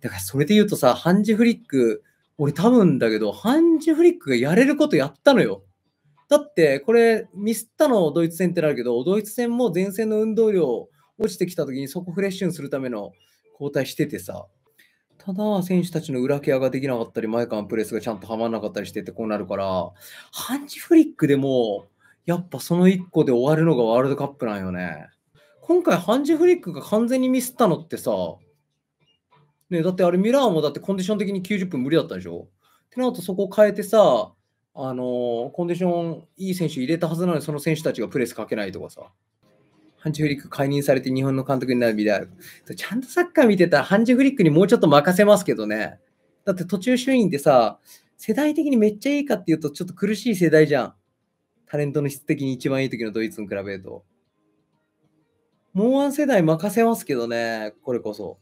だからそれで言うとさ、ハンジフリック、俺多分だけど、ハンジフリックがやれることやったのよ。だって、これ、ミスったのドイツ戦ってなるけど、ドイツ戦も前線の運動量落ちてきた時にそこフレッシュにするための交代しててさ、ただ選手たちの裏ケアができなかったり、前からプレスがちゃんとはまらなかったりしててこうなるから、ハンジフリックでも、やっぱその1個で終わるのがワールドカップなんよね。今回、ハンジフリックが完全にミスったのってさ、ね、だってあれミラーもだってコンディション的に90分無理だったでしょってなるとそこを変えてさ、あのコンディションいい選手入れたはずなのにその選手たちがプレスかけないとかさ。ハンチフリック解任されて日本の監督になるみたいな。ちゃんとサッカー見てたらハンチフリックにもうちょっと任せますけどね。だって途中主員ってさ、世代的にめっちゃいいかっていうとちょっと苦しい世代じゃん。タレントの質的に一番いい時のドイツに比べると。もうワン世代任せますけどね、これこそ。